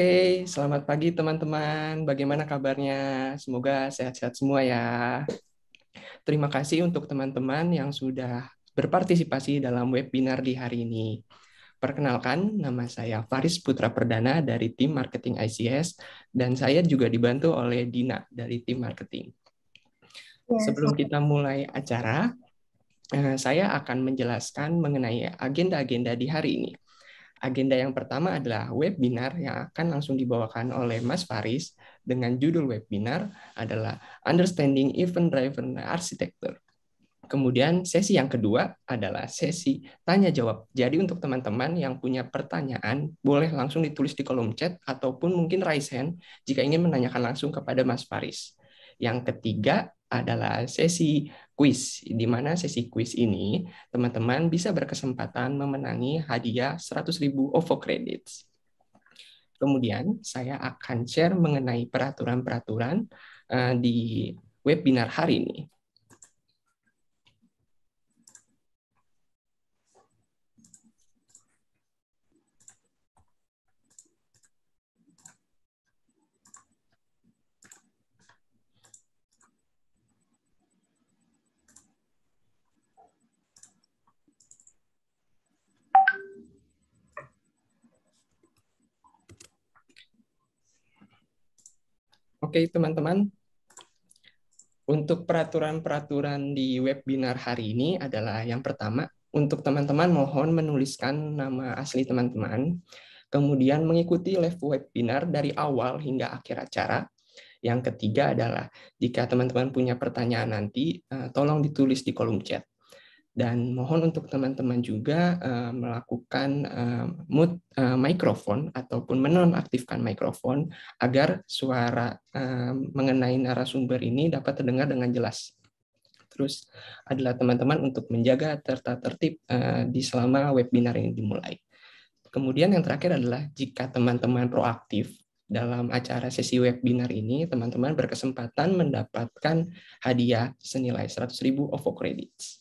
Oke, selamat pagi teman-teman. Bagaimana kabarnya? Semoga sehat-sehat semua ya. Terima kasih untuk teman-teman yang sudah berpartisipasi dalam webinar di hari ini. Perkenalkan, nama saya Faris Putra Perdana dari tim marketing ICS dan saya juga dibantu oleh Dina dari tim marketing. Ya, Sebelum kita mulai acara, eh, saya akan menjelaskan mengenai agenda-agenda di hari ini Agenda yang pertama adalah webinar yang akan langsung dibawakan oleh Mas Faris dengan judul webinar adalah Understanding Event Driven Architecture. Kemudian sesi yang kedua adalah sesi tanya jawab. Jadi untuk teman-teman yang punya pertanyaan boleh langsung ditulis di kolom chat ataupun mungkin raise hand jika ingin menanyakan langsung kepada Mas Faris. Yang ketiga adalah sesi quiz, di mana sesi quiz ini teman-teman bisa berkesempatan memenangi hadiah 100.000 OVO credits. Kemudian saya akan share mengenai peraturan-peraturan uh, di webinar hari ini. Oke, teman-teman. Untuk peraturan-peraturan di webinar hari ini adalah yang pertama, untuk teman-teman mohon menuliskan nama asli teman-teman, kemudian mengikuti live webinar dari awal hingga akhir acara. Yang ketiga adalah jika teman-teman punya pertanyaan nanti, eh, tolong ditulis di kolom chat dan mohon untuk teman-teman juga uh, melakukan uh, mute uh, eh, mikrofon ataupun menonaktifkan microphone agar suara uh, mengenai narasumber ini dapat terdengar dengan jelas. Terus adalah teman-teman untuk menjaga tertata tertib uh, di selama webinar ini dimulai. Kemudian yang terakhir adalah jika teman-teman proaktif dalam acara sesi webinar ini, teman-teman berkesempatan mendapatkan hadiah senilai 100.000 OVO credits.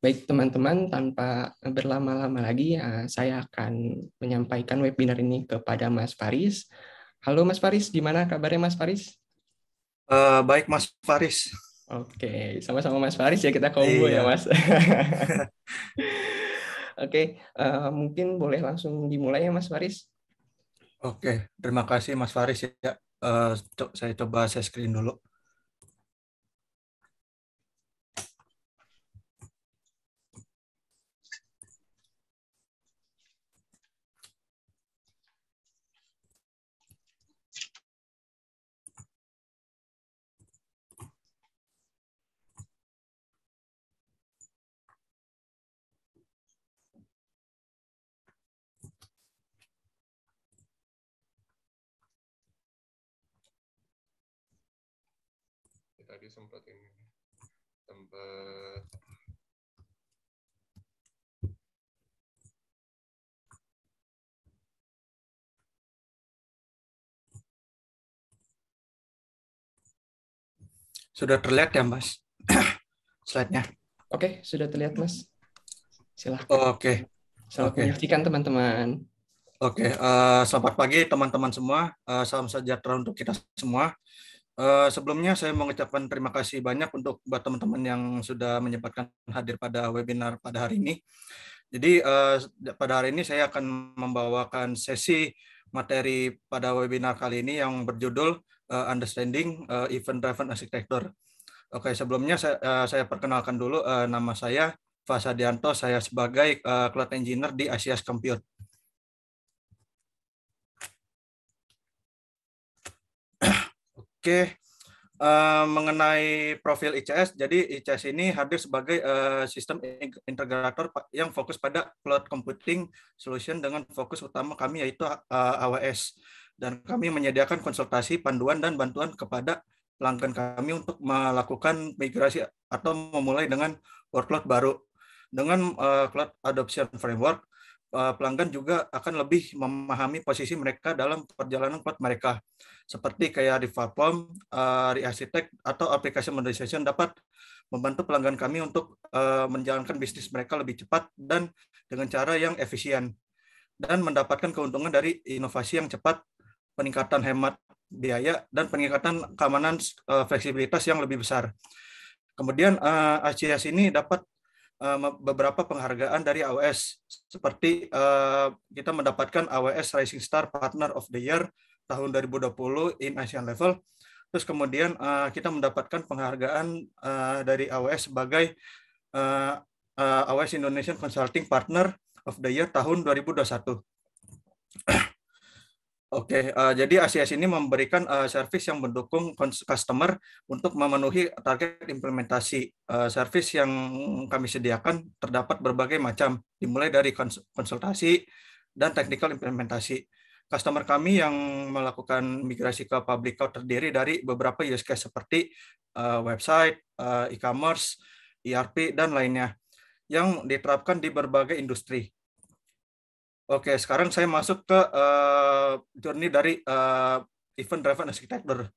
Baik teman-teman, tanpa berlama-lama lagi, eh, saya akan menyampaikan webinar ini kepada Mas Faris. Halo Mas Faris, gimana kabarnya Mas Faris? Uh, baik Mas Faris. Oke, sama-sama Mas Faris ya kita combo ya, iya. ya Mas. Oke, uh, mungkin boleh langsung dimulai ya Mas Faris. Oke, terima kasih Mas Faris ya. Uh, saya coba saya screen dulu. Eh, sudah terlihat ya, Mas? Slide-nya. Oke, okay, sudah terlihat, Mas. Silahkan. Oke. okay. Selamat okay. menyaksikan, teman-teman. Oke, okay, uh, eh, selamat pagi teman-teman semua. Uh, salam sejahtera untuk kita semua. Eh, sebelumnya saya mengucapkan terima kasih banyak untuk buat teman-teman yang sudah menyempatkan hadir pada webinar pada hari ini. Jadi uh, pada hari ini saya akan membawakan sesi materi pada webinar kali ini yang berjudul uh, Understanding uh, Event-Driven Architecture. Oke, sebelumnya saya, uh, saya perkenalkan dulu uh, nama saya Fasa Dianto, saya sebagai uh, cloud engineer di Asias Compute. Oke, okay. Eh, mengenai profil ICS, jadi ICS ini hadir sebagai uh, sistem integrator yang fokus pada cloud computing solution dengan fokus utama kami yaitu uh, eh, AWS. Dan kami menyediakan konsultasi, panduan, dan bantuan kepada pelanggan kami untuk melakukan migrasi atau memulai dengan workload baru. Dengan uh, Cloud Adoption Framework, Eh, pelanggan juga akan lebih memahami posisi mereka dalam perjalanan cloud mereka. Seperti kayak di platform, eh, di arsitek, atau aplikasi modernization dapat membantu pelanggan kami untuk eh, menjalankan bisnis mereka lebih cepat dan dengan cara yang efisien dan mendapatkan keuntungan dari inovasi yang cepat, peningkatan hemat biaya, dan peningkatan keamanan fleksibilitas yang lebih besar. Kemudian ACS ini dapat Eh, beberapa penghargaan dari AWS seperti uh, kita mendapatkan AWS Rising Star Partner of the Year tahun 2020 in ASEAN level. Terus kemudian uh, kita mendapatkan penghargaan uh, dari AWS sebagai uh, uh, AWS Indonesian Consulting Partner of the Year tahun 2021. Oke, okay, uh, eh, jadi ACS ini memberikan uh, service yang mendukung customer untuk memenuhi target implementasi. Uh, service yang kami sediakan terdapat berbagai macam, dimulai dari konsultasi dan technical implementasi. Customer kami yang melakukan migrasi ke public cloud terdiri dari beberapa use case seperti uh, website, uh, e-commerce, ERP, dan lainnya yang diterapkan di berbagai industri. Oke, sekarang saya masuk ke uh, journey dari uh, eh, event-driven architecture.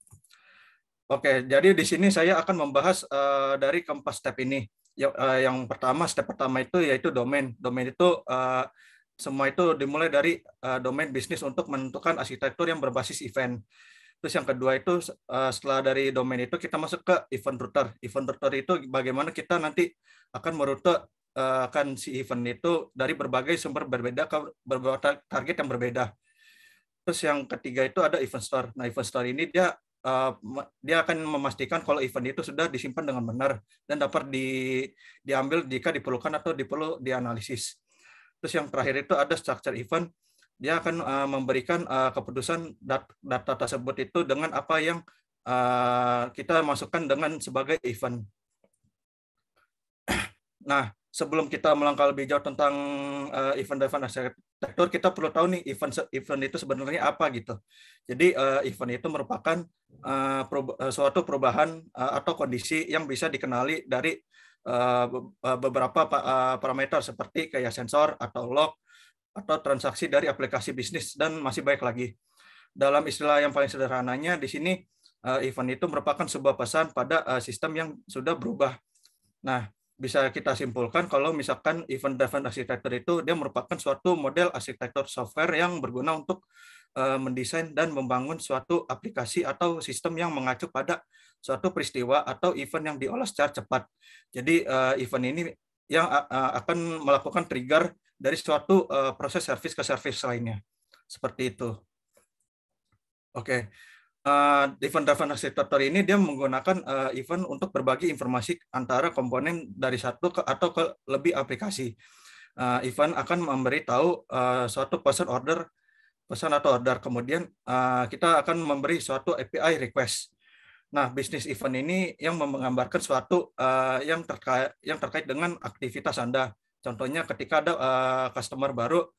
Oke, jadi di sini saya akan membahas uh, dari keempat step ini. uh, yang pertama, step pertama itu yaitu domain. Domain itu uh, semua itu dimulai dari uh, domain bisnis untuk menentukan arsitektur yang berbasis event. Terus yang kedua itu uh, setelah dari domain itu kita masuk ke event router. Event router itu bagaimana kita nanti akan merute akan eh, si event itu dari berbagai sumber berbeda ke berbagai target yang berbeda. Terus yang ketiga itu ada event store. Nah, event store ini dia uh, dia akan memastikan kalau event itu sudah disimpan dengan benar dan dapat di diambil jika diperlukan atau diperlu dianalisis. Terus yang terakhir itu ada structure event. Dia akan uh, memberikan uh, keputusan data, data tersebut itu dengan apa yang uh, kita masukkan dengan sebagai event. Nah, sebelum kita melangkah lebih jauh tentang uh, event-event arsitektur, kita perlu tahu nih event event itu sebenarnya apa gitu. Jadi uh, event itu merupakan uh, eh, pro, uh, suatu perubahan uh, atau kondisi yang bisa dikenali dari uh, beberapa uh, parameter seperti kayak sensor atau log atau transaksi dari aplikasi bisnis dan masih baik lagi. Dalam istilah yang paling sederhananya di sini uh, event itu merupakan sebuah pesan pada uh, sistem yang sudah berubah. Nah, bisa kita simpulkan kalau misalkan event-driven arsitektur itu dia merupakan suatu model arsitektur software yang berguna untuk uh, mendesain dan membangun suatu aplikasi atau sistem yang mengacu pada suatu peristiwa atau event yang diolah secara cepat. Jadi uh, event ini yang uh, akan melakukan trigger dari suatu uh, proses service ke service lainnya. Seperti itu. Oke. Okay uh, event driven architecture ini dia menggunakan uh, event untuk berbagi informasi antara komponen dari satu ke, atau ke lebih aplikasi. Uh, event akan memberitahu uh, suatu pesan order pesan atau order kemudian uh, kita akan memberi suatu API request. Nah, bisnis event ini yang menggambarkan suatu uh, yang terkait yang terkait dengan aktivitas Anda. Contohnya ketika ada uh, customer baru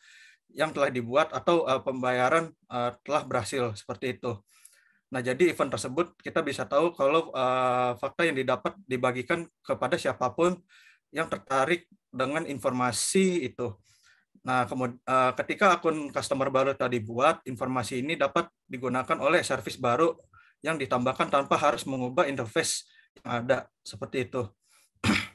yang telah dibuat atau uh, pembayaran uh, telah berhasil seperti itu. Nah, jadi event tersebut kita bisa tahu kalau uh, fakta yang didapat dibagikan kepada siapapun yang tertarik dengan informasi itu. Nah, kemudian uh, eh, ketika akun customer baru tadi buat, informasi ini dapat digunakan oleh service baru yang ditambahkan tanpa harus mengubah interface yang ada seperti itu.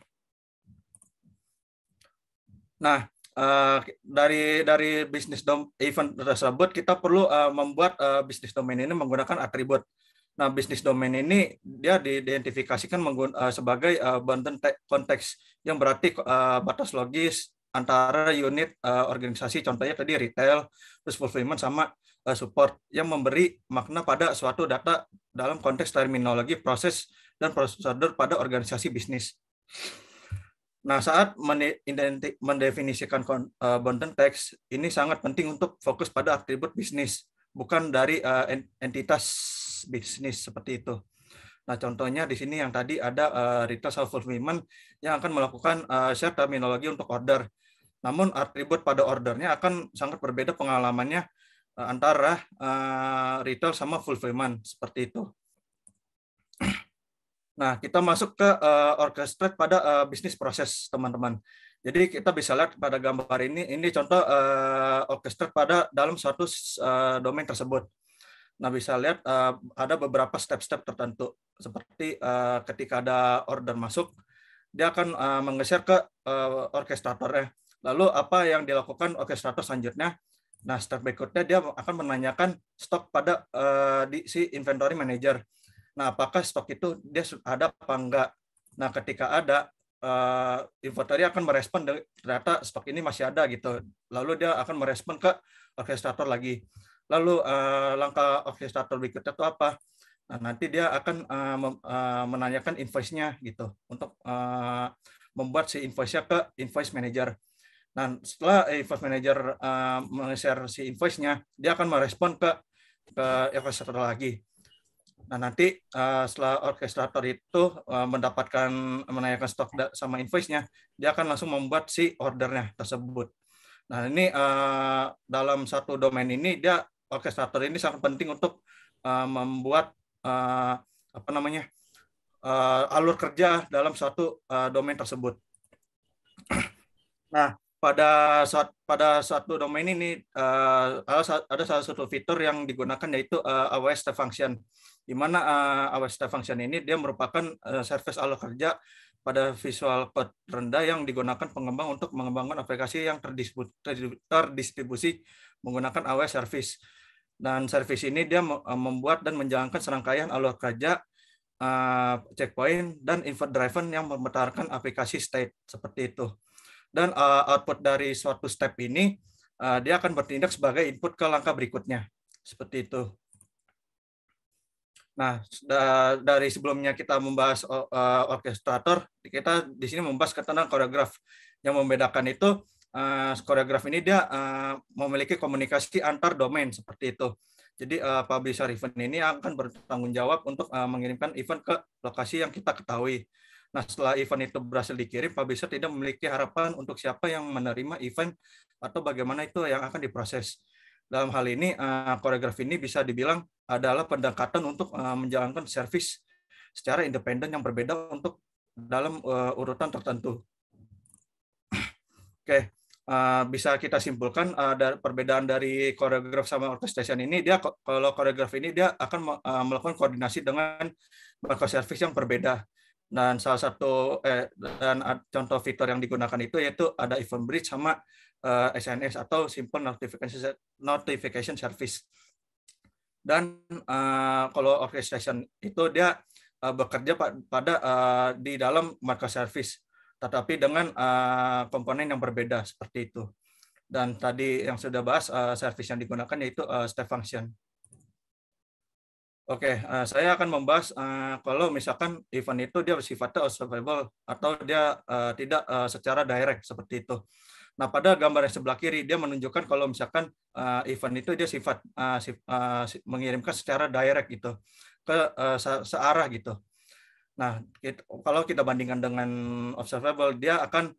Nah, uh, dari dari bisnis dom event tersebut kita perlu uh, membuat uh, bisnis domain ini menggunakan atribut. Nah, bisnis domain ini dia diidentifikasikan uh, sebagai uh, banten konteks yang berarti uh, batas logis antara unit uh, organisasi contohnya tadi retail, terus fulfillment sama uh, support yang memberi makna pada suatu data dalam konteks terminologi proses dan prosedur pada organisasi bisnis. Nah, saat mendefinisikan content eh, text, ini sangat penting untuk fokus pada atribut bisnis, bukan dari eh, entitas bisnis seperti itu. Nah, contohnya di sini yang tadi ada eh, retail self fulfillment yang akan melakukan share terminologi untuk order. Namun atribut pada ordernya akan sangat berbeda pengalamannya antara retail sama fulfillment seperti itu. Nah, kita masuk ke uh, eh, orchestrate pada uh, bisnis proses, teman-teman. Jadi kita bisa lihat pada gambar ini, ini contoh uh, eh, orchestrate pada dalam suatu uh, domain tersebut. Nah, bisa lihat uh, ada beberapa step-step tertentu. Seperti uh, ketika ada order masuk, dia akan uh, menggeser ke uh, orkestratornya. Lalu apa yang dilakukan orkestrator selanjutnya? Nah, step berikutnya dia akan menanyakan stok pada uh, di si inventory manager Nah, apakah stok itu dia ada apa enggak? Nah, ketika ada uh, inventory akan merespon ternyata stok ini masih ada gitu. Lalu dia akan merespon ke orkestrator lagi. Lalu uh, langkah orkestrator berikutnya itu apa? Nah, nanti dia akan uh, menanyakan invoice-nya gitu untuk uh, membuat si invoice-nya ke invoice manager. Nah, setelah invoice manager uh, meng-share si invoice-nya, dia akan merespon ke ke orkestrator lagi. Nah nanti uh, setelah orkestrator itu uh, mendapatkan menanyakan stok sama invoice-nya, dia akan langsung membuat si ordernya tersebut. Nah ini uh, dalam satu domain ini dia orkestrator ini sangat penting untuk uh, membuat uh, apa namanya uh, alur kerja dalam satu uh, domain tersebut. Nah pada saat pada satu domain ini uh, ada ada salah satu fitur yang digunakan yaitu uh, AWS function di mana uh, eh, awet step function ini dia merupakan uh, service alur kerja pada visual code rendah yang digunakan pengembang untuk mengembangkan aplikasi yang terdistribusi menggunakan AWS service. Dan service ini dia eh, membuat dan menjalankan serangkaian alur kerja checkpoint dan input driven yang memetarkan aplikasi state seperti itu. Dan output dari suatu step ini dia akan bertindak sebagai input ke langkah berikutnya. Seperti itu. Nah, dari sebelumnya kita membahas uh, orkestrator, kita di sini membahas ketenangan koreograf. Yang membedakan itu uh, koreograf ini dia e, memiliki komunikasi antar domain seperti itu. Jadi uh, publisher event ini akan bertanggung jawab untuk mengirimkan event ke lokasi yang kita ketahui. Nah, setelah event itu berhasil dikirim, publisher tidak memiliki harapan untuk siapa yang menerima event atau bagaimana itu yang akan diproses. Dalam hal ini, uh, koreograf ini bisa dibilang adalah pendekatan untuk uh, menjalankan servis secara independen yang berbeda untuk dalam uh, urutan tertentu. Oke, okay. uh, eh, bisa kita simpulkan uh, perbedaan dari koreograf sama orchestration ini dia kalau koreograf ini dia akan uh, melakukan koordinasi dengan bakal servis yang berbeda dan salah satu eh, dan contoh fitur yang digunakan itu yaitu ada event bridge sama uh, SNS atau simple notification notification service dan uh, kalau orchestration itu dia uh, bekerja pada uh, di dalam market service tetapi dengan uh, komponen yang berbeda seperti itu dan tadi yang sudah bahas uh, service yang digunakan yaitu uh, step function oke okay, uh, saya akan membahas uh, kalau misalkan event itu dia bersifatnya observable atau dia uh, tidak uh, secara direct seperti itu Nah, pada gambar yang sebelah kiri dia menunjukkan kalau misalkan uh, event itu dia sifat uh, sif, uh, mengirimkan secara direct gitu ke uh, se searah gitu. Nah, it, kalau kita bandingkan dengan observable dia akan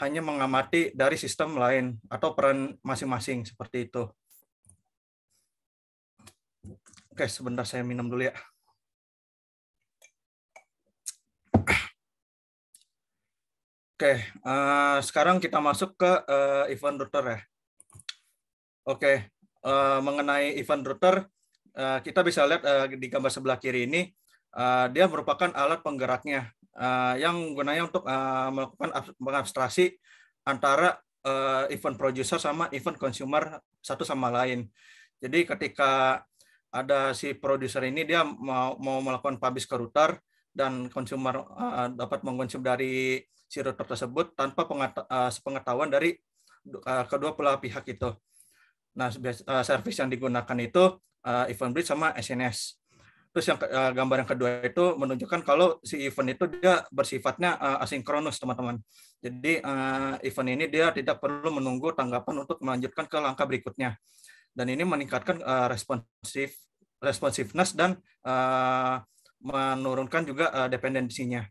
hanya mengamati dari sistem lain atau peran masing-masing seperti itu. Oke, sebentar saya minum dulu ya. Oke, uh, sekarang kita masuk ke uh, event router ya. Oke, uh, mengenai event router, uh, kita bisa lihat uh, di gambar sebelah kiri ini, uh, dia merupakan alat penggeraknya uh, yang gunanya untuk uh, melakukan mengabstrasi antara uh, event producer sama event consumer satu sama lain. Jadi ketika ada si producer ini dia mau, mau melakukan publish ke router dan consumer uh, dapat mengkonsum dari si router tersebut tanpa eh, sepengetahuan dari eh, kedua belah pihak itu. Nah, eh, service yang digunakan itu event bridge sama SNS. Terus yang gambar yang kedua itu menunjukkan kalau si event itu dia bersifatnya asinkronus, teman-teman. Jadi event ini dia tidak perlu menunggu tanggapan untuk melanjutkan ke langkah berikutnya. Dan ini meningkatkan responsif responsiveness dan menurunkan juga dependensinya.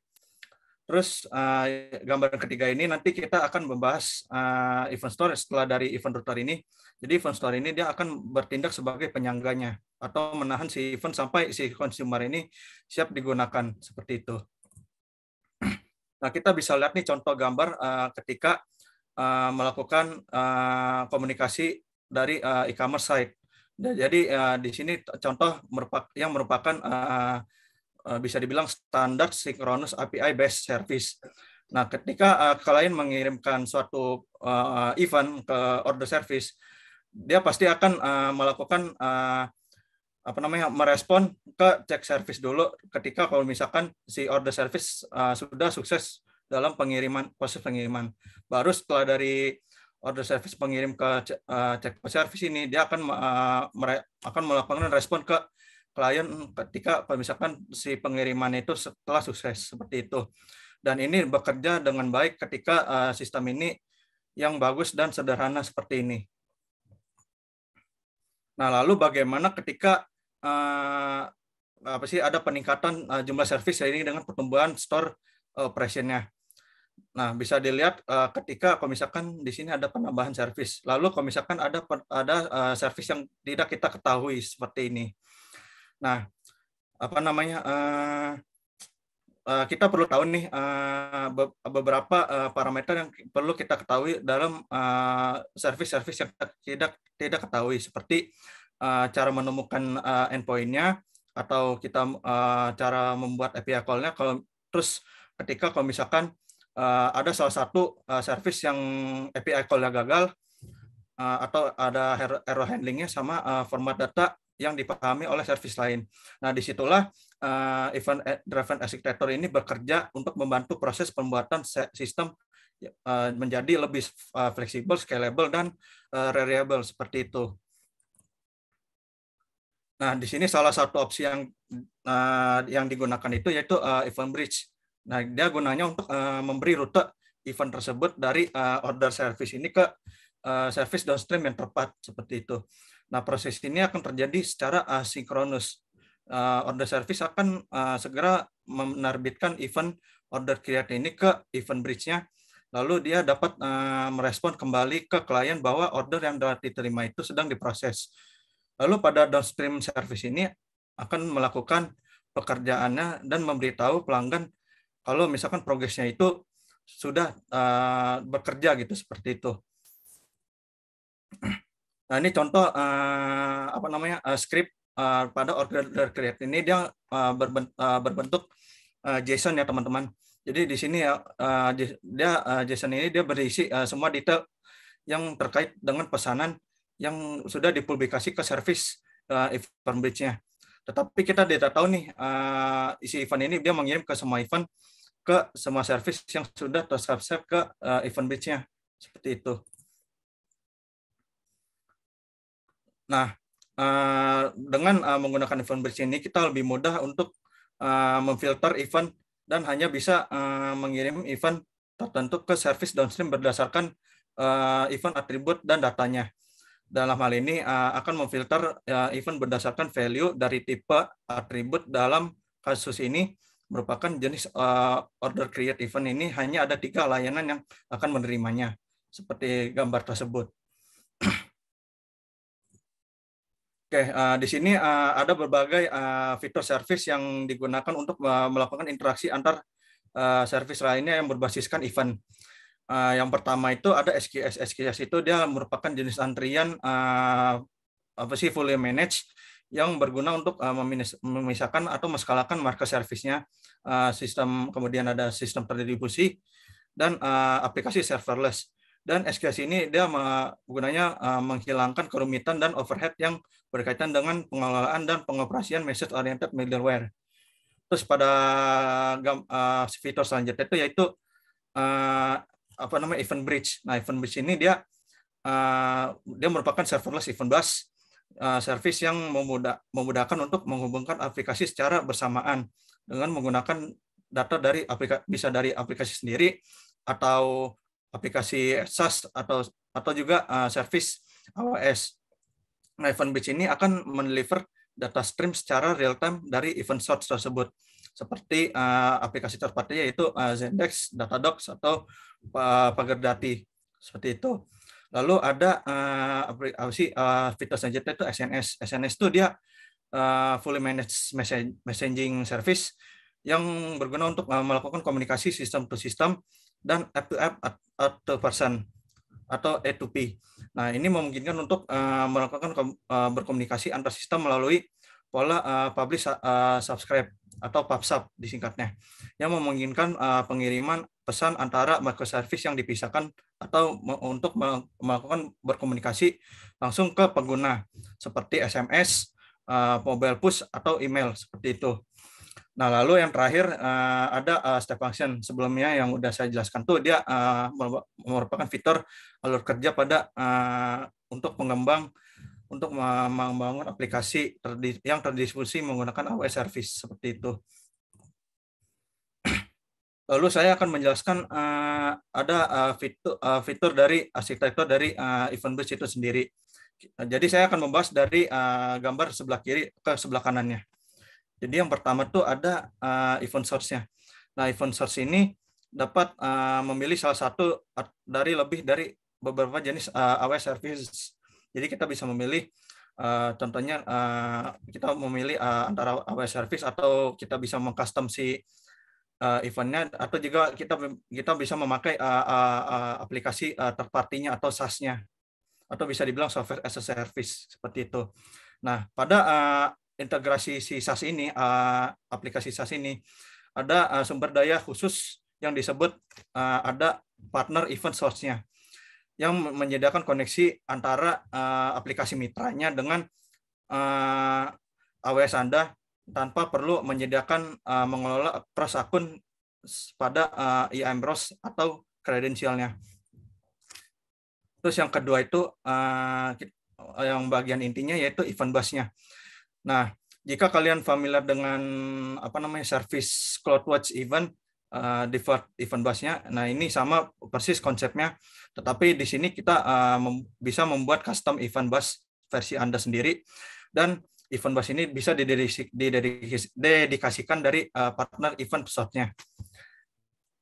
Terus uh, gambaran ketiga ini nanti kita akan membahas uh, event store setelah dari event router ini. Jadi event store ini dia akan bertindak sebagai penyangganya atau menahan si event sampai si consumer ini siap digunakan seperti itu. Nah kita bisa lihat nih contoh gambar uh, ketika uh, melakukan uh, komunikasi dari uh, e-commerce site. Nah, jadi uh, di sini contoh yang merupakan uh, Eh, bisa dibilang standar synchronous API based service. Nah, ketika uh, klien mengirimkan suatu uh, event ke order service, dia pasti akan uh, melakukan uh, apa namanya merespon ke check service dulu ketika kalau misalkan si order service uh, sudah sukses dalam pengiriman proses pengiriman. Baru setelah dari order service pengirim ke uh, check service ini dia akan uh, akan melakukan respon ke klien hmm, ketika misalkan si pengiriman itu setelah sukses seperti itu. Dan ini bekerja dengan baik ketika uh, sistem ini yang bagus dan sederhana seperti ini. Nah, lalu bagaimana ketika uh, apa sih ada peningkatan uh, jumlah servis ini dengan pertumbuhan store operationnya. Nah, bisa dilihat uh, ketika kalau misalkan di sini ada penambahan servis. Lalu kalau misalkan ada ada uh, servis yang tidak kita ketahui seperti ini. Nah, apa namanya? Uh, uh, kita perlu tahu nih uh, beberapa uh, parameter yang perlu kita ketahui dalam service-service uh, yang tidak tidak ketahui seperti uh, cara menemukan uh, endpointnya atau kita uh, cara membuat API call-nya kalau terus ketika kalau misalkan uh, ada salah satu uh, service yang API call-nya gagal atau ada error handlingnya sama format data yang dipahami oleh service lain. Nah, disitulah uh, eh, event-driven eh, architecture ini bekerja untuk membantu proses pembuatan sistem uh, menjadi lebih uh, fleksibel, scalable, dan uh, reliable seperti itu. Nah, di sini salah satu opsi yang uh, yang digunakan itu yaitu uh, event bridge. Nah, dia gunanya untuk uh, memberi rute event tersebut dari uh, order service ini ke uh, service downstream yang tepat seperti itu. Nah, proses ini akan terjadi secara asinkronus. Uh, order service akan uh, segera menerbitkan event order create ini ke event bridge-nya. Lalu dia dapat uh, merespon kembali ke klien bahwa order yang telah diterima itu sedang diproses. Lalu pada downstream service ini akan melakukan pekerjaannya dan memberitahu pelanggan kalau misalkan progresnya itu sudah uh, bekerja gitu seperti itu. Nah, ini contoh uh, apa namanya uh, script uh, pada order create ini dia uh, berbentuk, uh, berbentuk uh, JSON ya teman-teman. Jadi di sini ya uh, dia uh, JSON ini dia berisi uh, semua detail yang terkait dengan pesanan yang sudah dipublikasi ke service uh, event bridge-nya. Tetapi kita tidak tahu nih uh, isi event ini dia mengirim ke semua event ke semua service yang sudah tersubscribe ke uh, event bridge-nya seperti itu. Nah, eh, dengan eh, menggunakan event bridge ini kita lebih mudah untuk eh, memfilter event dan hanya bisa mengirim event tertentu ke service downstream berdasarkan event atribut dan datanya. Dalam hal ini akan memfilter event berdasarkan value dari tipe atribut dalam kasus ini merupakan jenis uh, order create event ini hanya ada tiga layanan yang akan menerimanya seperti gambar tersebut. Oke, uh, di sini uh, ada berbagai uh, fitur service yang digunakan untuk uh, melakukan interaksi antar uh, service lainnya yang berbasiskan event. Uh, yang pertama itu ada SQS. SQS itu dia merupakan jenis antrian uh, apa sih fully managed yang berguna untuk uh, memisahkan atau meskalakan market service-nya uh, sistem kemudian ada sistem terdistribusi dan uh, aplikasi serverless dan SQS ini dia gunanya uh, menghilangkan kerumitan dan overhead yang berkaitan dengan pengelolaan dan pengoperasian message oriented middleware. Terus pada uh, fitur selanjutnya itu yaitu uh, apa namanya event bridge. Nah, event bridge ini dia uh, dia merupakan serverless event bus uh, service yang memudah, memudahkan untuk menghubungkan aplikasi secara bersamaan dengan menggunakan data dari aplikasi bisa dari aplikasi sendiri atau aplikasi SaaS atau atau juga uh, service AWS event bridge ini akan mendeliver data stream secara real time dari event source tersebut seperti uh, aplikasi terpati yaitu uh, eh, Zendesk, atau uh, eh, Pagerdati seperti itu. Lalu ada uh, apa sih uh, fitur selanjutnya itu SNS. SNS itu dia uh, fully managed messaging service yang berguna untuk melakukan komunikasi sistem to sistem dan app to app atau person atau E2P. Nah, ini memungkinkan untuk uh, melakukan uh, berkomunikasi antar sistem melalui pola uh, publish uh, subscribe atau PubSub disingkatnya, yang memungkinkan uh, pengiriman pesan antara microservice yang dipisahkan atau untuk melakukan berkomunikasi langsung ke pengguna seperti SMS, uh, mobile push atau email seperti itu. Nah, lalu yang terakhir uh, ada uh, step function sebelumnya yang sudah saya jelaskan tuh dia uh, merupakan fitur alur kerja pada uh, untuk pengembang untuk membangun aplikasi yang terdistribusi menggunakan AWS service seperti itu. Lalu saya akan menjelaskan uh, ada uh, fitur uh, fitur dari arsitektur dari uh, event bus itu sendiri. Jadi saya akan membahas dari uh, gambar sebelah kiri ke sebelah kanannya. Jadi yang pertama tuh ada uh, event source-nya. Nah, event source ini dapat uh, memilih salah satu dari lebih dari beberapa jenis uh, eh, AWS service. Jadi kita bisa memilih uh, contohnya uh, kita memilih uh, antara AWS service atau kita bisa mengcustom si uh, eventnya atau juga kita kita bisa memakai uh, uh, uh, aplikasi uh, terpartinya atau SaaS-nya atau bisa dibilang software as a service seperti itu. Nah, pada uh, integrasi si SAS ini, uh, aplikasi SAS ini, ada uh, sumber daya khusus yang disebut uh, ada partner event source-nya yang menyediakan koneksi antara uh, aplikasi mitranya dengan uh, AWS Anda tanpa perlu menyediakan uh, mengelola cross akun pada uh, IAM Bros atau kredensialnya. Terus yang kedua itu uh, yang bagian intinya yaitu event bus nya Nah, jika kalian familiar dengan apa namanya service CloudWatch event uh, default event busnya, nah ini sama persis konsepnya, tetapi di sini kita uh, mem bisa membuat custom event bus versi anda sendiri dan event bus ini bisa didedikasikan dari uh, partner event pesawatnya.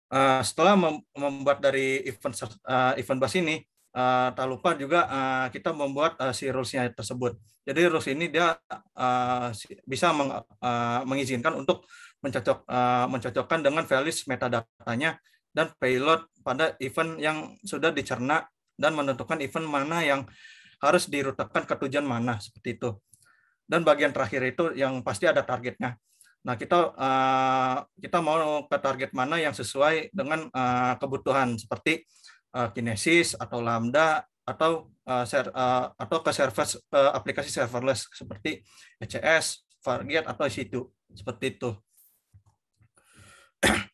Uh, setelah mem membuat dari event uh, event bus ini, uh, tak lupa juga uh, kita membuat uh, si rules-nya tersebut. Jadi rules ini dia uh, bisa meng, uh, mengizinkan untuk mencocok uh, mencocokkan dengan valid metadatanya dan payload pada event yang sudah dicerna dan menentukan event mana yang harus dirutekan ke tujuan mana seperti itu. Dan bagian terakhir itu yang pasti ada targetnya. Nah, kita uh, kita mau ke target mana yang sesuai dengan uh, kebutuhan seperti uh, uh, Kinesis atau Lambda atau uh, ser, uh, atau ke service uh, aplikasi serverless seperti ECS, Fargate atau situ e seperti itu.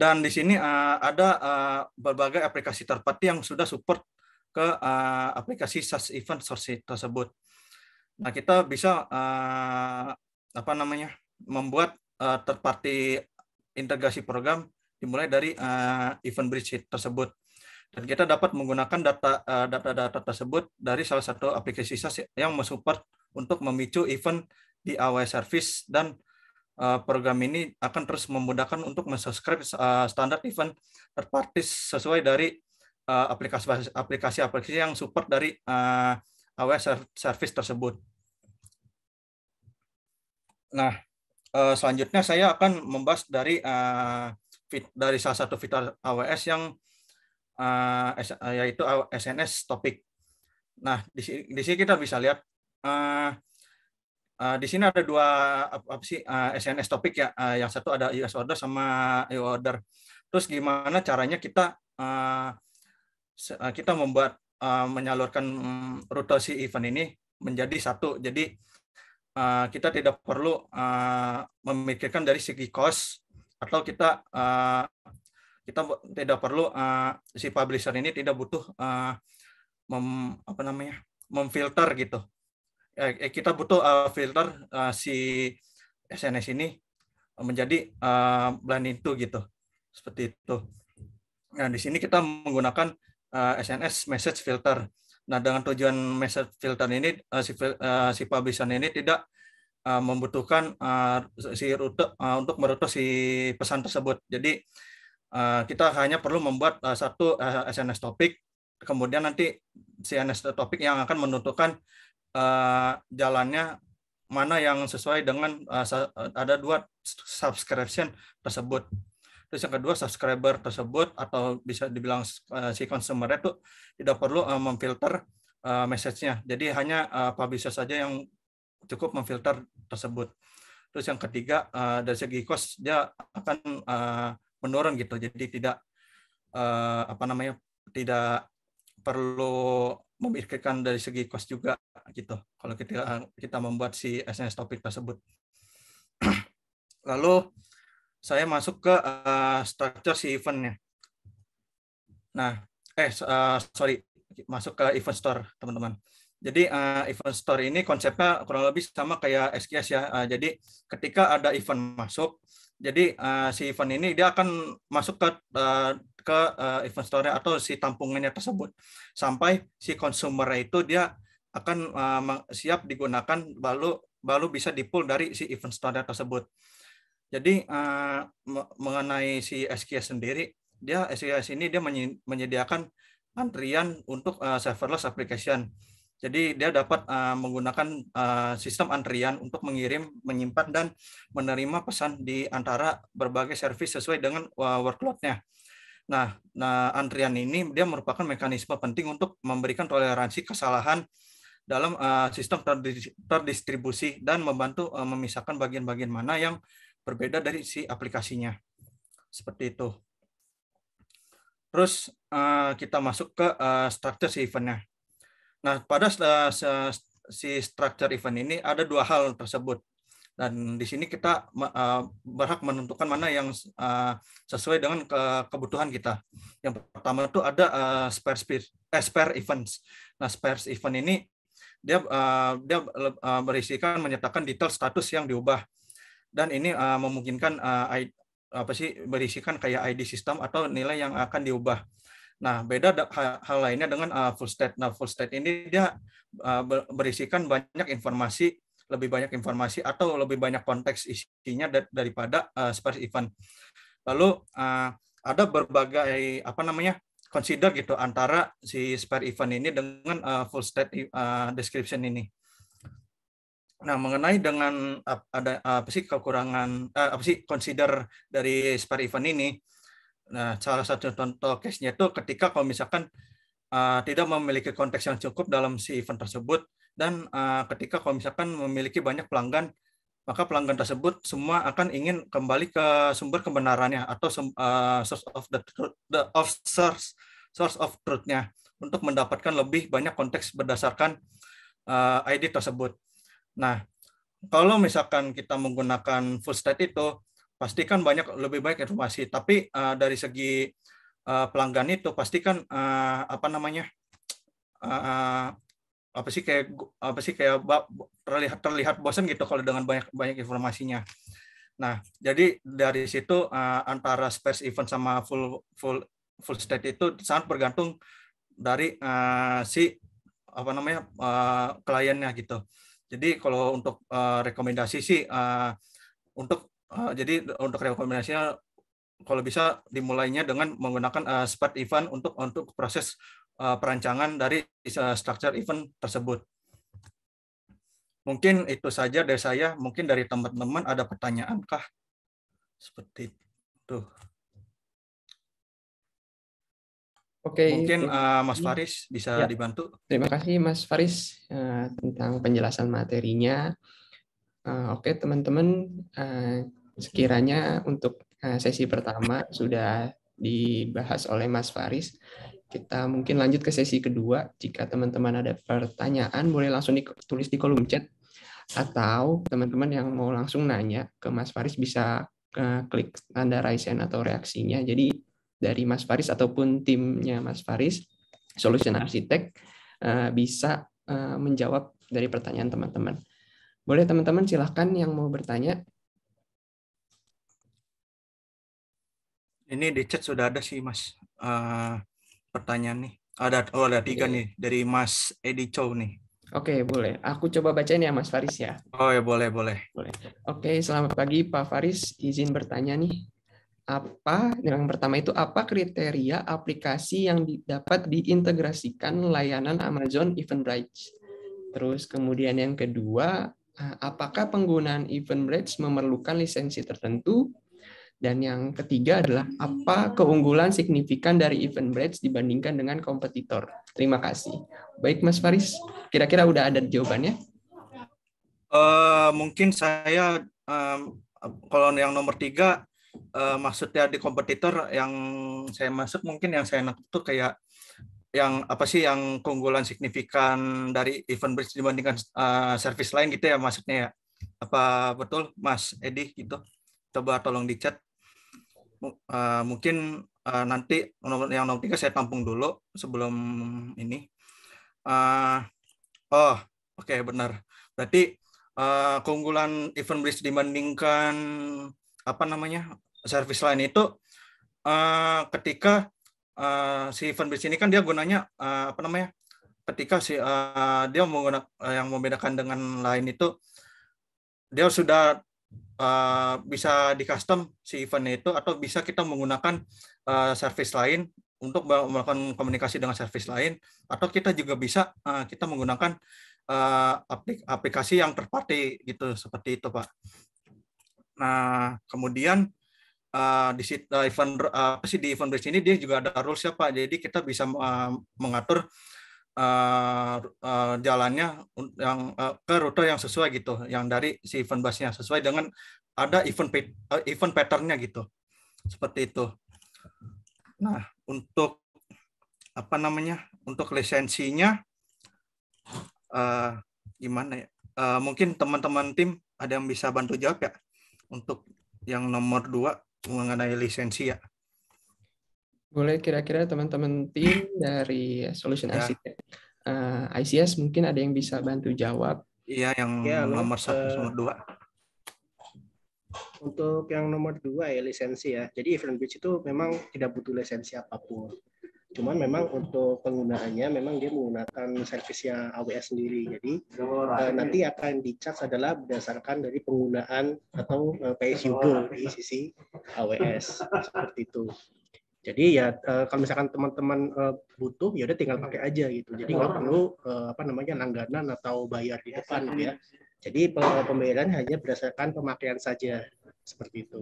Dan di sini uh, ada uh, berbagai aplikasi terpati yang sudah support ke uh, aplikasi SaaS event source tersebut. Nah, kita bisa uh, apa namanya? membuat uh, terparti integrasi program dimulai dari uh, event bridge tersebut. Dan kita dapat menggunakan data eh, data-data tersebut dari salah satu aplikasi SaaS yang mensupport untuk memicu event di AWS service dan eh, program ini akan terus memudahkan untuk mensubscribe eh, standar event terpartis sesuai dari aplikasi-aplikasi yang support dari AWS service tersebut. Nah, selanjutnya saya akan membahas dari dari salah satu fitur AWS yang uh, yaitu SNS topik. Nah, di, di sini kita bisa lihat eh, di sini ada dua apa, sih SNS topik ya. yang satu ada US order sama EU order. Terus gimana caranya kita kita membuat uh, menyalurkan rute si event ini menjadi satu. Jadi kita tidak perlu memikirkan dari segi cost atau kita kita tidak perlu uh, si publisher ini tidak butuh uh, mem, apa namanya memfilter gitu eh, eh kita butuh uh, filter uh, si SNS ini menjadi uh, blind itu gitu seperti itu nah di sini kita menggunakan uh, SNS message filter nah dengan tujuan message filter ini uh, si, uh, si publisher ini tidak uh, membutuhkan uh, si rute uh, untuk merute si pesan tersebut jadi Eh, kita hanya perlu membuat eh, satu SNS eh, topik, kemudian nanti SNS topik yang akan menentukan jalannya mana yang sesuai dengan ada dua subscription tersebut. Terus yang kedua subscriber tersebut atau bisa dibilang si consumer itu tidak perlu memfilter message-nya. Jadi hanya publisher saja yang cukup memfilter tersebut. Terus yang ketiga dari segi cost dia akan menurun gitu. Jadi tidak uh, apa namanya tidak perlu memikirkan dari segi cost juga gitu. Kalau kita kita membuat si SNS topik tersebut. Lalu saya masuk ke uh, structure si eventnya. Nah, eh uh, sorry masuk ke event store teman-teman. Jadi uh, event store ini konsepnya kurang lebih sama kayak SKS ya. Uh, jadi ketika ada event masuk, jadi uh, si event ini dia akan masuk ke uh, ke uh, event store atau si tampungannya tersebut sampai si konsumer itu dia akan uh, siap digunakan baru baru bisa dipul dari si event store tersebut. Jadi uh, mengenai si SKS sendiri, dia SKS ini dia menyediakan antrian untuk uh, serverless application jadi dia dapat uh, menggunakan uh, sistem antrian untuk mengirim, menyimpan dan menerima pesan di antara berbagai servis sesuai dengan uh, workload-nya. Nah, nah antrian ini dia merupakan mekanisme penting untuk memberikan toleransi kesalahan dalam uh, sistem terdistribusi dan membantu uh, memisahkan bagian-bagian mana yang berbeda dari si aplikasinya. Seperti itu. Terus uh, kita masuk ke uh, structure si eventnya. Nah, pada si structure event ini ada dua hal tersebut. Dan di sini kita eh, berhak menentukan mana yang eh, sesuai dengan kebutuhan kita. Yang pertama itu ada eh, spare speed, eh, spare events. Nah, spare event ini dia dia berisikan menyatakan detail status yang diubah. Dan ini memungkinkan apa sih berisikan kayak ID system atau nilai yang akan diubah Nah, beda hal lainnya dengan uh, full state. Nah, full state ini dia uh, berisikan banyak informasi, lebih banyak informasi atau lebih banyak konteks isinya daripada uh, ah, sparse event. Lalu uh, ada berbagai apa namanya? consider gitu antara si spare event ini dengan uh, full state uh, description ini. Nah, mengenai dengan uh, ada uh, apa sih kekurangan uh, apa sih consider dari spare event ini? Nah, salah satu contoh case-nya itu ketika kalau misalkan uh, tidak memiliki konteks yang cukup dalam si event tersebut dan uh, ketika kalau misalkan memiliki banyak pelanggan, maka pelanggan tersebut semua akan ingin kembali ke sumber kebenarannya atau uh, source of the, truth, the of source source of truth-nya untuk mendapatkan lebih banyak konteks berdasarkan uh, ID tersebut. Nah, kalau misalkan kita menggunakan full state itu pastikan banyak lebih baik informasi tapi uh, dari segi uh, pelanggan itu pastikan uh, eh, apa namanya uh, apa sih kayak apa sih kayak terlihat terlihat bosan gitu kalau dengan banyak banyak informasinya nah jadi dari situ uh, antara space event sama full full full state itu sangat bergantung dari uh, si apa namanya uh, kliennya gitu jadi kalau untuk uh, rekomendasi sih uh, untuk Uh, jadi untuk rekomendasinya kalau bisa dimulainya dengan menggunakan uh, eh, spot event untuk untuk proses uh, perancangan dari uh, structure event tersebut. Mungkin itu saja dari saya. Mungkin dari teman-teman ada pertanyaan kah? Seperti itu. Oke. Mungkin uh, Mas Faris bisa ya. dibantu. Terima kasih Mas Faris uh, tentang penjelasan materinya. Uh, Oke, okay, teman-teman, uh, Sekiranya untuk eh, sesi pertama sudah dibahas oleh Mas Faris, kita mungkin lanjut ke sesi kedua. Jika teman-teman ada pertanyaan, boleh langsung ditulis di kolom chat. Atau teman-teman yang mau langsung nanya ke Mas Faris bisa eh, klik tanda raise hand atau reaksinya. Jadi dari Mas Faris ataupun timnya Mas Faris, solution arsitek, eh, bisa menjawab dari pertanyaan teman-teman. Boleh teman-teman silahkan yang mau bertanya Ini di chat sudah ada sih Mas uh, pertanyaan nih. Ada oh ada tiga nih dari Mas Edi Chow nih. Oke, boleh. Aku coba bacain ya Mas Faris ya. Oh ya, boleh, boleh. Boleh. Oke, selamat pagi Pak Faris. Izin bertanya nih. Apa yang pertama itu apa kriteria aplikasi yang dapat diintegrasikan layanan Amazon Eventbrite? Terus kemudian yang kedua, eh, apakah penggunaan Eventbrite memerlukan lisensi tertentu dan yang ketiga adalah apa keunggulan signifikan dari event bridge dibandingkan dengan kompetitor? Terima kasih. Baik Mas Faris, kira-kira udah ada jawabannya? Uh, mungkin saya um, kalau yang nomor tiga uh, maksudnya di kompetitor yang saya masuk mungkin yang saya nak tuh kayak yang apa sih yang keunggulan signifikan dari event bridge dibandingkan uh, service lain gitu ya maksudnya ya apa betul Mas Edi gitu coba tolong dicat uh, mungkin uh, nanti yang nomor tiga saya tampung dulu sebelum ini. Uh, oh, oke okay, benar. Berarti uh, keunggulan event bridge dibandingkan apa namanya service lain itu uh, ketika uh, si event bridge ini kan dia gunanya uh, apa namanya? Ketika si uh, dia menggunakan uh, yang membedakan dengan lain itu dia sudah uh, bisa di custom si eventnya itu atau bisa kita menggunakan uh, service lain untuk melakukan komunikasi dengan service lain atau kita juga bisa uh, kita menggunakan uh, aplikasi yang terparty gitu seperti itu pak. Nah kemudian uh, di event uh, apa sih di event ini dia juga ada rules ya pak. Jadi kita bisa uh, mengatur uh, uh, jalannya yang uh, ke rute yang sesuai gitu, yang dari si event busnya sesuai dengan ada event uh, event patternnya gitu, seperti itu. Nah untuk apa namanya untuk lisensinya uh, gimana ya? Uh, mungkin teman-teman tim ada yang bisa bantu jawab ya untuk yang nomor dua mengenai lisensi ya. Boleh kira-kira teman-teman tim dari Solution ya. ICT. uh, eh, ICS mungkin ada yang bisa bantu jawab. Iya, yang ya, nomor satu, uh, eh, nomor dua. Untuk yang nomor dua ya lisensi ya. Jadi Event Bridge itu memang tidak butuh lisensi apapun. Cuman memang untuk penggunaannya memang dia menggunakan servisnya AWS sendiri. Jadi uh, nanti akan dicas adalah berdasarkan dari penggunaan atau uh, Go di sisi AWS seperti itu. Jadi ya uh, kalau misalkan teman-teman eh, butuh ya udah tinggal pakai aja gitu. Jadi nggak iya. perlu eh, apa namanya langganan atau bayar di iya depan gitu ya. Jadi pembayaran hanya berdasarkan pemakaian saja seperti itu.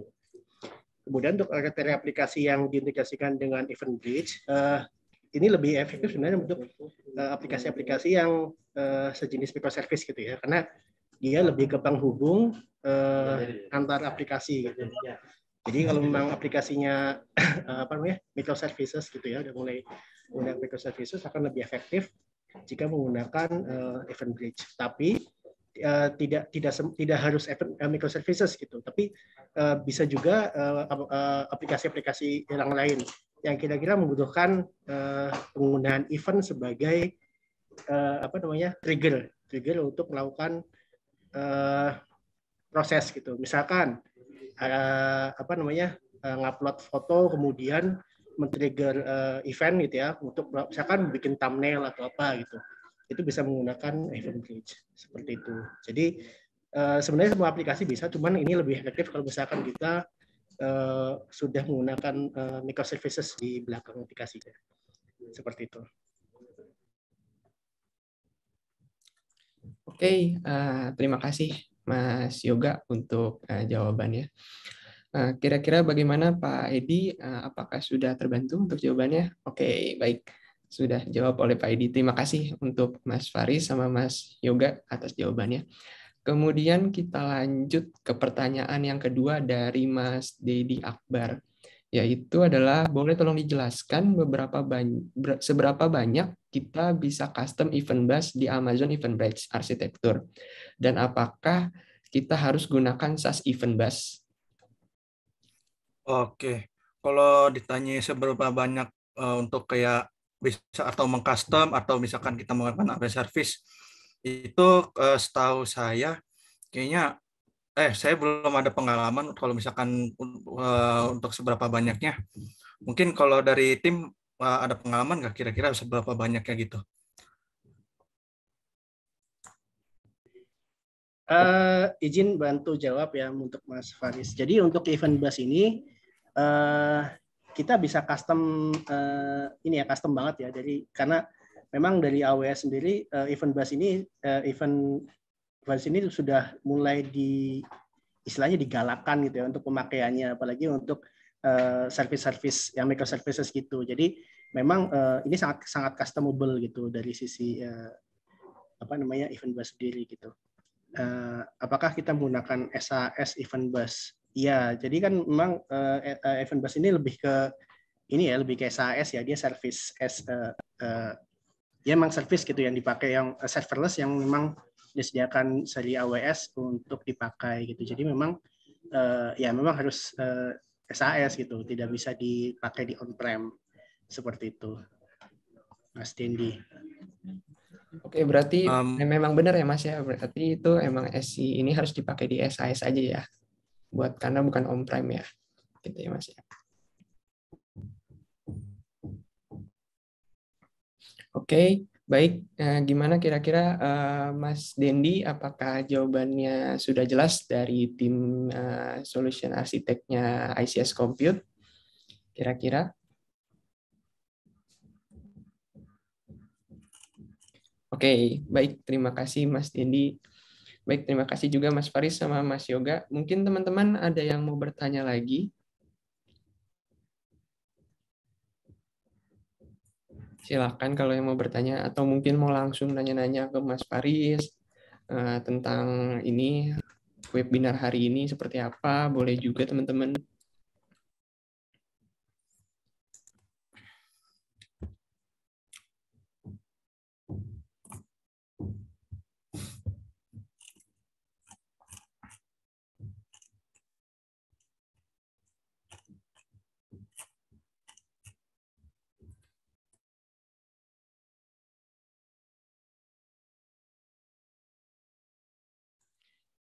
Kemudian untuk kriteria aplikasi yang diintegrasikan dengan Event Bridge, ini lebih efektif sebenarnya untuk aplikasi-aplikasi yang sejenis microservice gitu ya, karena dia lebih ke penghubung uh, iya, antar aplikasi gitu. Jadi kalau memang aplikasinya eh, apa namanya microservices gitu ya, udah mulai menggunakan microservices akan lebih efektif jika menggunakan uh, event bridge. Tapi uh, tidak tidak tidak harus event, uh, microservices gitu, tapi uh, bisa juga aplikasi-aplikasi uh, uh, yang lain yang kira-kira membutuhkan uh, penggunaan event sebagai uh, apa namanya trigger trigger untuk melakukan uh, proses gitu. Misalkan uh, apa namanya uh, ngupload foto kemudian men-trigger uh, event gitu ya untuk misalkan bikin thumbnail atau apa gitu itu bisa menggunakan event bridge seperti itu jadi uh, sebenarnya semua aplikasi bisa cuman ini lebih efektif kalau misalkan kita uh, sudah menggunakan uh, microservices di belakang aplikasinya seperti itu Oke, okay, uh, terima kasih Mas Yoga untuk uh, jawabannya. kira eh, kira-kira bagaimana Pak Edi? Uh, apakah sudah terbantu untuk jawabannya? Oke, baik. Sudah jawab oleh Pak Edi. Terima kasih untuk Mas Faris sama Mas Yoga atas jawabannya. Kemudian kita lanjut ke pertanyaan yang kedua dari Mas Dedi Akbar, yaitu adalah boleh tolong dijelaskan beberapa seberapa banyak kita bisa custom event bus di Amazon Event Bridge arsitektur? Dan apakah kita harus gunakan SaaS event bus? Oke, kalau ditanya seberapa banyak uh, untuk kayak bisa atau mengcustom atau misalkan kita menggunakan apa service itu uh, setahu saya kayaknya eh saya belum ada pengalaman kalau misalkan uh, untuk seberapa banyaknya mungkin kalau dari tim ada pengalaman nggak kira-kira seberapa banyaknya gitu? Uh, izin bantu jawab ya untuk Mas Faris. Jadi untuk event bus ini uh, kita bisa custom uh, ini ya custom banget ya. Jadi karena memang dari AWS sendiri uh, event bus ini uh, event bus ini sudah mulai di istilahnya digalakan gitu ya untuk pemakaiannya apalagi untuk service-service yang microservices gitu. Jadi memang uh, ini sangat sangat customable gitu dari sisi uh, apa namanya event bus sendiri gitu. Uh, apakah kita menggunakan SAS event bus? Iya, jadi kan memang uh, event bus ini lebih ke ini ya lebih ke SAS ya dia service as uh, uh, ya memang service gitu yang dipakai yang serverless yang memang disediakan seri AWS untuk dipakai gitu. Jadi memang uh, ya memang harus uh, SAS gitu, tidak bisa dipakai di on-prem seperti itu Mas Dendi Oke berarti um, memang benar ya Mas ya berarti itu emang SI ini harus dipakai di SIS aja ya buat karena bukan on prem ya gitu ya Mas ya Oke baik nah, gimana kira-kira uh, Mas Dendi apakah jawabannya sudah jelas dari tim uh, solution arsiteknya ICS Compute kira-kira okay, baik terima kasih Mas Dendi Baik terima kasih juga Mas Faris sama Mas Yoga. Mungkin teman-teman ada yang mau bertanya lagi? silakan kalau yang mau bertanya atau mungkin mau langsung nanya-nanya ke Mas Faris eh, tentang ini webinar hari ini seperti apa, boleh juga teman-teman.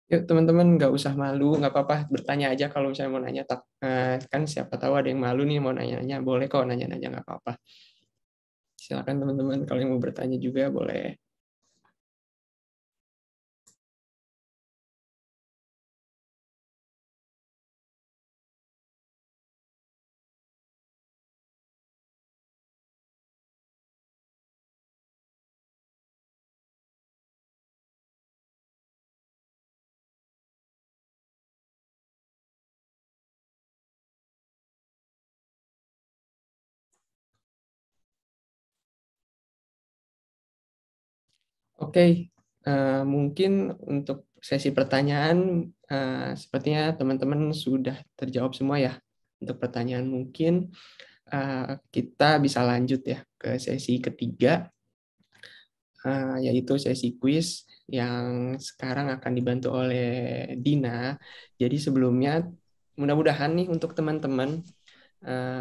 Yuk teman-teman nggak usah malu, nggak apa-apa bertanya aja kalau misalnya mau nanya tak eh, kan siapa tahu ada yang malu nih mau nanya-nanya boleh kok nanya-nanya nggak apa-apa. Silakan teman-teman kalau yang mau bertanya juga boleh. Oke, uh, mungkin untuk sesi pertanyaan uh, sepertinya teman-teman sudah terjawab semua ya. Untuk pertanyaan mungkin uh, kita bisa lanjut ya ke sesi ketiga uh, yaitu sesi kuis yang sekarang akan dibantu oleh Dina. Jadi sebelumnya mudah-mudahan nih untuk teman-teman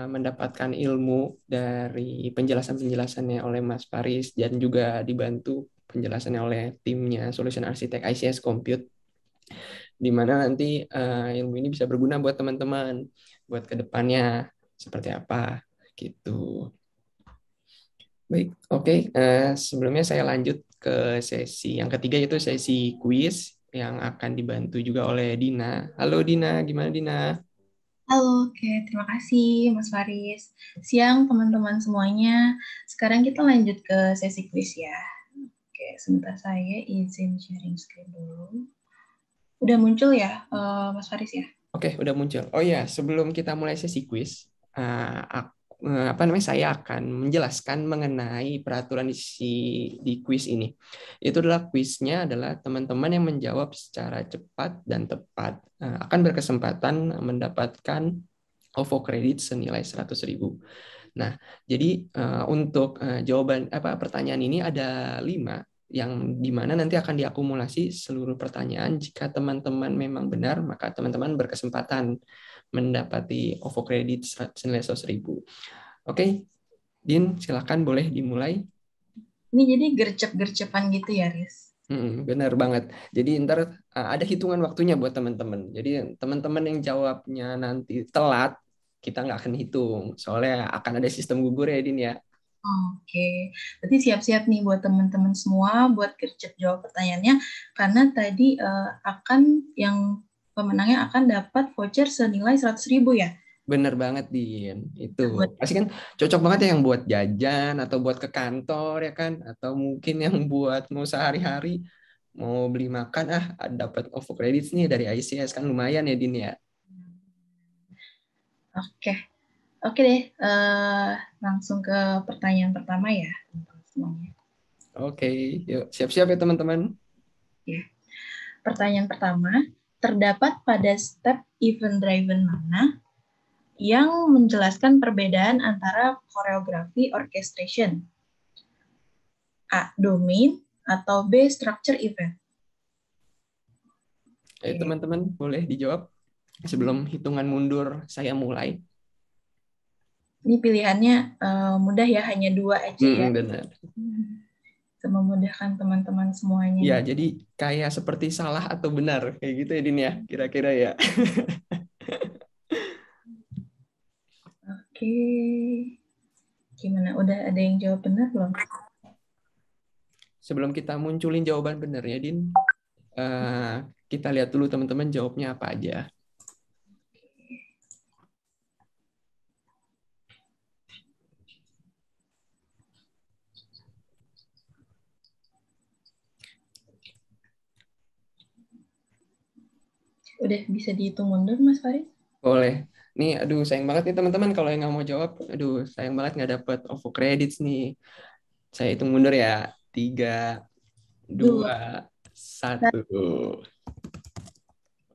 mendapatkan ilmu dari penjelasan-penjelasannya oleh Mas Paris dan juga dibantu penjelasannya oleh timnya Solution Architect ICS Compute di mana nanti uh, ilmu ini bisa berguna buat teman-teman buat kedepannya seperti apa gitu baik oke okay. uh, eh, sebelumnya saya lanjut ke sesi yang ketiga yaitu sesi quiz yang akan dibantu juga oleh Dina halo Dina gimana Dina Halo, oke. Terima kasih, Mas Faris. Siang, teman-teman semuanya. Sekarang kita lanjut ke sesi quiz ya sebentar saya izin sharing screen dulu. Udah muncul ya, eh, Mas Faris ya? Oke, udah muncul. Oh ya, sebelum kita mulai sesi quiz, eh, eh, apa namanya saya akan menjelaskan mengenai peraturan di si, di quiz ini. Itu adalah quiznya adalah teman-teman yang menjawab secara cepat dan tepat akan berkesempatan mendapatkan OVO kredit senilai 100.000. Nah, jadi uh, untuk uh, jawaban apa pertanyaan ini ada lima yang dimana nanti akan diakumulasi seluruh pertanyaan. Jika teman-teman memang benar, maka teman-teman berkesempatan mendapati OVO kredit senilai 100 Oke, Din, silakan boleh dimulai. Ini jadi gercep-gercepan gitu ya, Riz? Hmm, benar banget. Jadi ntar uh, ada hitungan waktunya buat teman-teman. Jadi teman-teman yang jawabnya nanti telat, kita nggak akan hitung. Soalnya akan ada sistem gugur ya, Din ya. Oke, berarti siap-siap nih buat teman-teman semua buat kerja jawab pertanyaannya karena tadi uh, akan yang pemenangnya akan dapat voucher senilai seratus ribu ya. Bener banget Din, itu pasti kan cocok banget ya yang buat jajan atau buat ke kantor ya kan atau mungkin yang buat mau sehari-hari mau beli makan ah dapat over credits nih dari ICS kan lumayan ya Din ya. Oke. Okay. Oke deh, uh, langsung ke pertanyaan pertama ya Oke, semuanya. Oke, yuk siap-siap ya teman-teman. Ya. Pertanyaan pertama, terdapat pada step event-driven mana yang menjelaskan perbedaan antara koreografi orchestration? A. Domain atau B. Structure event? Eh, teman-teman, boleh dijawab? Sebelum hitungan mundur, saya mulai ini pilihannya uh, mudah ya hanya dua aja hmm, ya. Benar. Memudahkan mm-hmm. teman-teman semuanya. Ya, jadi kayak seperti salah atau benar kayak gitu ya Din ya, kira-kira ya. Oke. Gimana udah ada yang jawab benar belum? Sebelum kita munculin jawaban benar ya Din, uh, kita lihat dulu teman-teman jawabnya apa aja. Udah bisa dihitung mundur, Mas Farid? Boleh. Nih, aduh sayang banget nih teman-teman kalau yang nggak mau jawab, aduh sayang banget nggak dapet OVO credits nih. Saya hitung mundur ya. Tiga, dua, satu.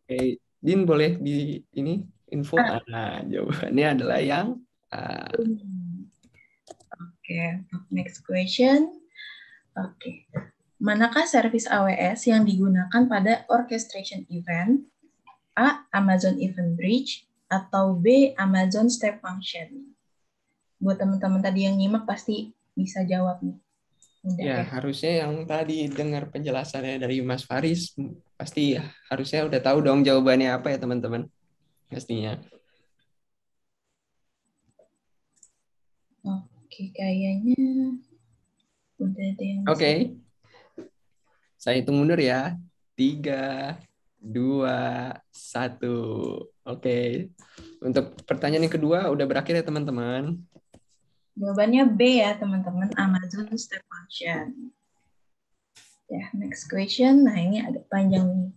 Oke, Din boleh di ini info. Ah. Nah, jawabannya adalah yang Ah. Oke, okay, next question. Oke, okay. manakah service AWS yang digunakan pada orchestration event A. Amazon Event Bridge atau B. Amazon Step Function. Buat teman-teman tadi yang nyimak pasti bisa jawab nih. Udah, ya, ya, harusnya yang tadi dengar penjelasannya dari Mas Faris pasti harusnya udah tahu dong jawabannya apa ya teman-teman. Pastinya. Oke, kayaknya udah ada Oke. Okay. Saya hitung mundur ya. Tiga, dua, satu. Oke. Okay. Untuk pertanyaan yang kedua udah berakhir ya teman-teman. Jawabannya B ya teman-teman. Amazon step function. Ya, yeah, next question. Nah ini agak panjang nih.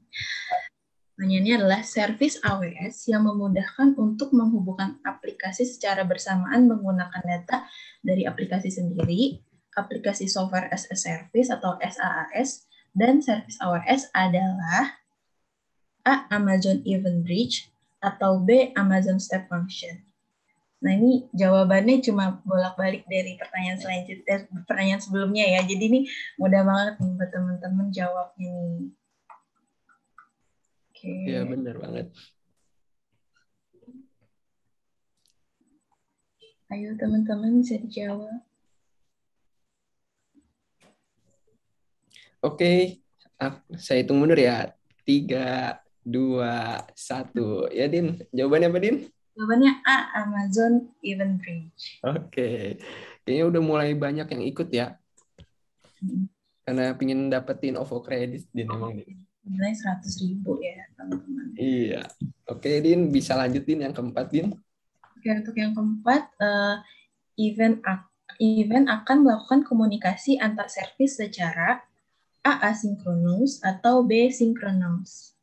Pertanyaannya adalah service AWS yang memudahkan untuk menghubungkan aplikasi secara bersamaan menggunakan data dari aplikasi sendiri, aplikasi software as a service atau SaaS, dan service AWS adalah A. Amazon Event Bridge, atau B. Amazon Step Function. Nah ini jawabannya cuma bolak-balik dari pertanyaan selanjutnya, eh, pertanyaan sebelumnya ya. Jadi ini mudah banget nih buat teman-teman jawabnya nih. Oke. Okay. Ya benar banget. Ayo teman-teman bisa dijawab. Oke, okay. Ah, saya hitung mundur ya. Tiga, dua, satu. Ya, Din. Jawabannya apa, Din? Jawabannya A, Amazon Event Bridge. Oke. Okay. Kayaknya udah mulai banyak yang ikut ya. Hmm. Karena pingin dapetin OVO kredit, Din, emang, Din. Nilai seratus ribu ya, teman-teman. Iya. Oke, okay, Din. Bisa lanjutin yang keempat, Din. Oke, okay, untuk yang keempat, uh, eh, event event akan melakukan komunikasi antar servis secara A. Asinkronus atau B. Sinkronus.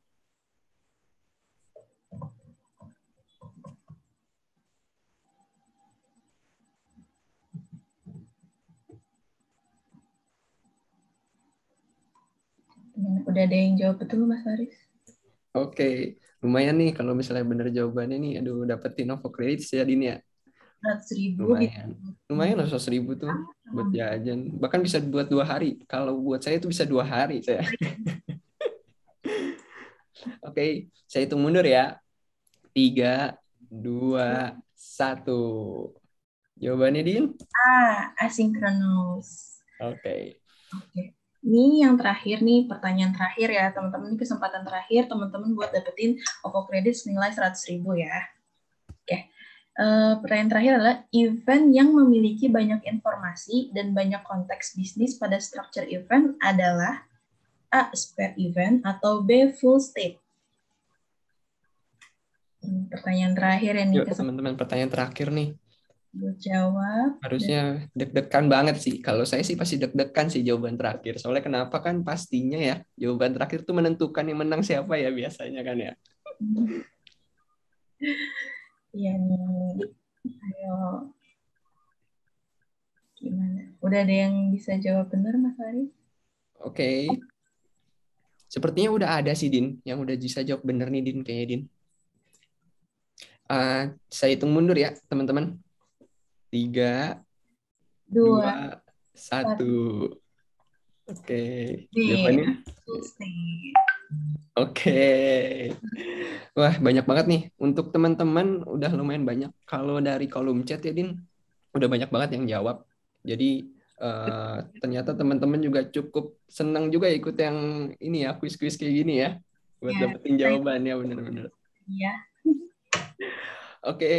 Iya, udah ada yang jawab betul Mas Faris? Oke, okay. lumayan nih kalau misalnya bener jawabannya nih, aduh dapetin Novo Credits ya Dini ya. Seribu lumayan. Gitu. Lumayan loh seribu tuh ah, buat jajan. Bahkan bisa buat dua hari. Kalau buat saya itu bisa dua hari saya. Oke, okay. saya hitung mundur ya. Tiga, dua, satu. Jawabannya Din? Ah, asinkronus. Oke. Okay. Oke. Okay. Ini yang terakhir nih, pertanyaan terakhir ya teman-teman. Ini kesempatan terakhir teman-teman buat dapetin OVO kredit senilai 100 ribu ya. Oke, uh, pertanyaan terakhir adalah event yang memiliki banyak informasi dan banyak konteks bisnis pada structure event adalah A. Spare event atau B. Full state. Hmm, pertanyaan terakhir ya nih. Yuk teman-teman, pertanyaan terakhir nih jawab. Harusnya deg-degan banget sih. Kalau saya sih pasti deg-degan sih jawaban terakhir. Soalnya kenapa kan pastinya ya jawaban terakhir tuh menentukan yang menang siapa ya biasanya kan ya. Iya nih. Ayo. Gimana? Udah ada yang bisa jawab benar Mas Ari? Oke. Okay. Sepertinya udah ada sih Din yang udah bisa jawab benar nih Din kayaknya Din. Uh, saya hitung mundur ya teman-teman tiga, dua, satu. Oke. Jawabannya? Oke. Wah, banyak banget nih. Untuk teman-teman udah lumayan banyak. Kalau dari kolom chat ya, Din, udah banyak banget yang jawab. Jadi uh, ternyata teman-teman juga cukup senang juga ikut yang ini ya, kuis-kuis kayak gini ya. Buat ya, dapetin jawabannya bener-bener. Iya. Oke, okay.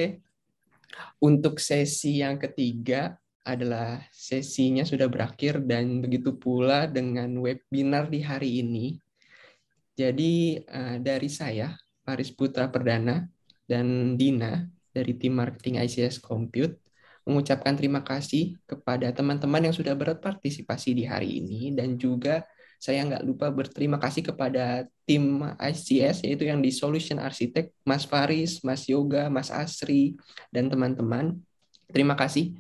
Untuk sesi yang ketiga adalah sesinya sudah berakhir dan begitu pula dengan webinar di hari ini. Jadi eh, dari saya, Paris Putra Perdana, dan Dina dari tim marketing ICS Compute mengucapkan terima kasih kepada teman-teman yang sudah berpartisipasi di hari ini dan juga saya nggak lupa berterima kasih kepada tim ICS, yaitu yang di Solution Architect, Mas Faris, Mas Yoga, Mas Asri, dan teman-teman. Terima kasih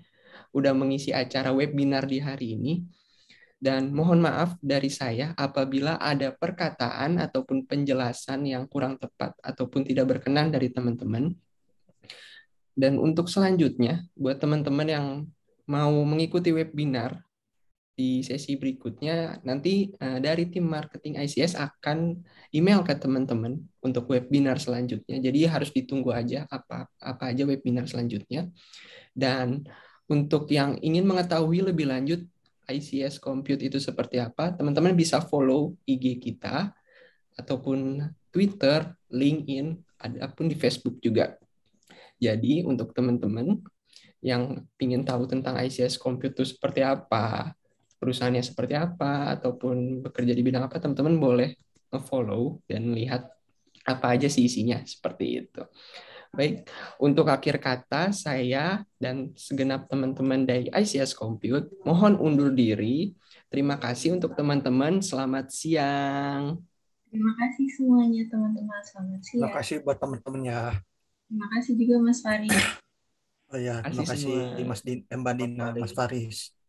udah mengisi acara webinar di hari ini. Dan mohon maaf dari saya apabila ada perkataan ataupun penjelasan yang kurang tepat ataupun tidak berkenan dari teman-teman. Dan untuk selanjutnya, buat teman-teman yang mau mengikuti webinar, di sesi berikutnya nanti eh, dari tim marketing ICS akan email ke teman-teman untuk webinar selanjutnya. Jadi harus ditunggu aja apa apa aja webinar selanjutnya. Dan untuk yang ingin mengetahui lebih lanjut ICS Compute itu seperti apa, teman-teman bisa follow IG kita ataupun Twitter, LinkedIn, ataupun di Facebook juga. Jadi untuk teman-teman yang ingin tahu tentang ICS Compute itu seperti apa, perusahaannya seperti apa ataupun bekerja di bidang apa teman-teman boleh follow dan lihat apa aja sih isinya seperti itu. Baik, untuk akhir kata saya dan segenap teman-teman dari ICS Compute mohon undur diri. Terima kasih untuk teman-teman. Selamat siang. Terima kasih semuanya teman-teman. Selamat siang. Terima kasih buat teman-temannya. Terima kasih juga Mas Faris. Oh ya, terima kasih, kasih Mas Din, Mbak Dina, Mas Faris.